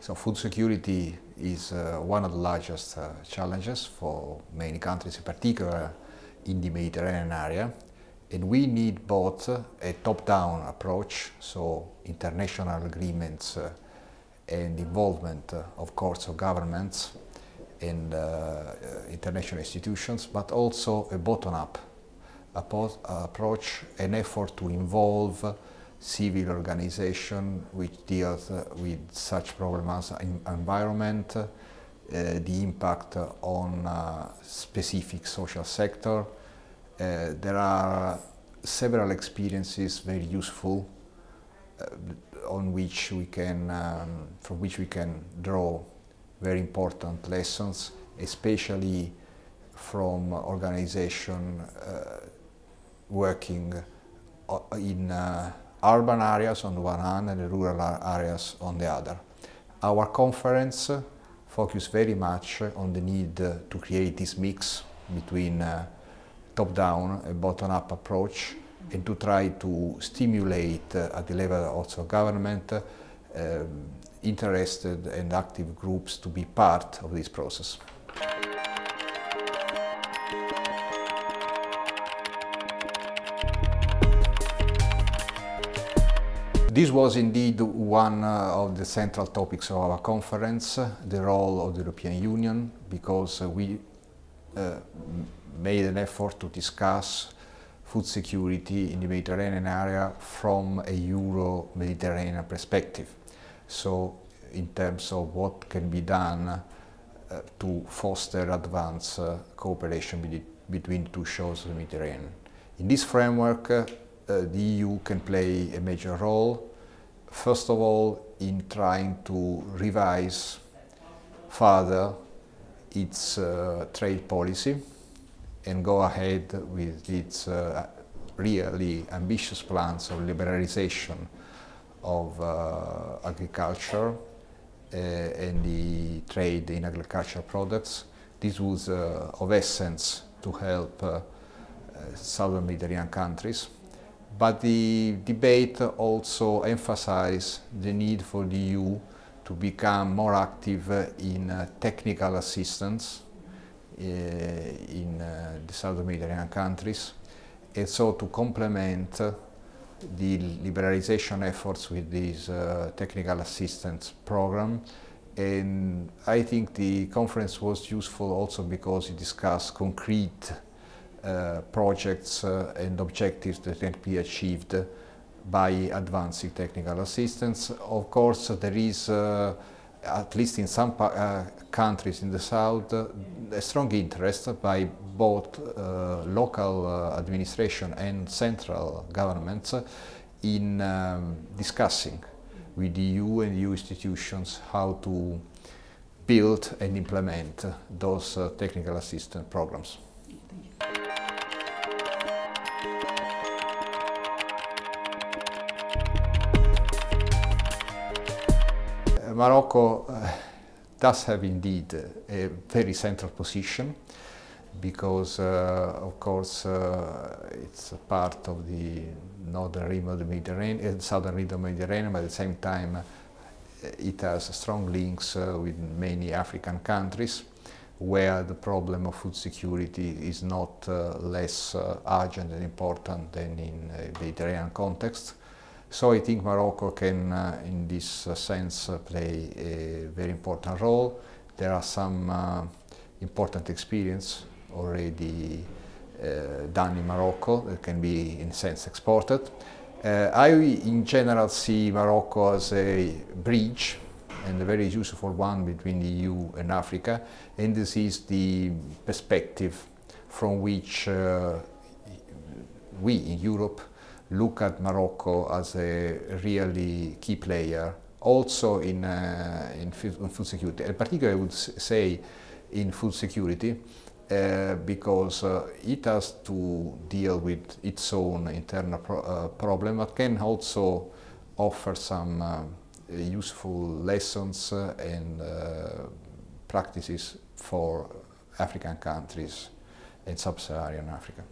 So food security is uh, one of the largest uh, challenges for many countries, in particular in the Mediterranean area. And we need both uh, a top-down approach, so international agreements uh, and involvement uh, of courts of governments, in uh, uh, international institutions, but also a bottom-up approach, an effort to involve civil organization which deals with such problems as environment, uh, the impact on uh, specific social sector. Uh, there are several experiences very useful uh, on which we can, um, from which we can draw very important lessons, especially from organization uh, working uh, in uh, urban areas on the one hand and rural areas on the other. Our conference focused very much on the need to create this mix between uh, top-down and bottom-up approach and to try to stimulate uh, at the level also government um, interested and active groups to be part of this process. This was indeed one uh, of the central topics of our conference, the role of the European Union, because uh, we uh, made an effort to discuss food security in the Mediterranean area from a Euro-Mediterranean perspective. So in terms of what can be done uh, to foster advance uh, cooperation be between the two shores of the Mediterranean. In this framework, uh, the EU can play a major role first of all in trying to revise further its uh, trade policy and go ahead with its uh, really ambitious plans of liberalization of uh, agriculture uh, and the trade in agricultural products. This was uh, of essence to help uh, southern Mediterranean countries. But the debate also emphasized the need for the EU to become more active uh, in uh, technical assistance eh, in the southern Mediterranean countries and so to complement the liberalization efforts with this uh, technical assistance program. And I think the conference was useful also because it discussed concrete uh, projects uh, and objectives that can be achieved by advancing technical assistance. Of course, there is uh, at least in some uh, countries in the south, uh, a strong interest by both uh, local uh, administration and central governments in um, discussing with the EU and EU institutions how to build and implement those uh, technical assistance programs. Morocco eh, does have indeed a very central position because, uh, of course, uh, it's part of the northern rim of the Mediterranean, southern rim of the Mediterranean, but at the same time, it has strong links uh, with many African countries where the problem of food security is not less urgent and important than in the Mediterranean context. So I think Morocco can, uh, in this uh, sense, uh, play a very important role. There are some uh, important experience already uh, done in Morocco that can be, in sense, exported. I, in general, see Morocco as a bridge and a very useful one between the EU and Africa. And this is the perspective from which we in Europe look at Morocco as a really key player, also in, uh, in, food security. In particular, I would say, in food security, uh, because uh, it has to deal with its own internal pro uh, problem, but can also offer some uh, useful lessons uh, and practices for African countries and sub-Saharan Africa.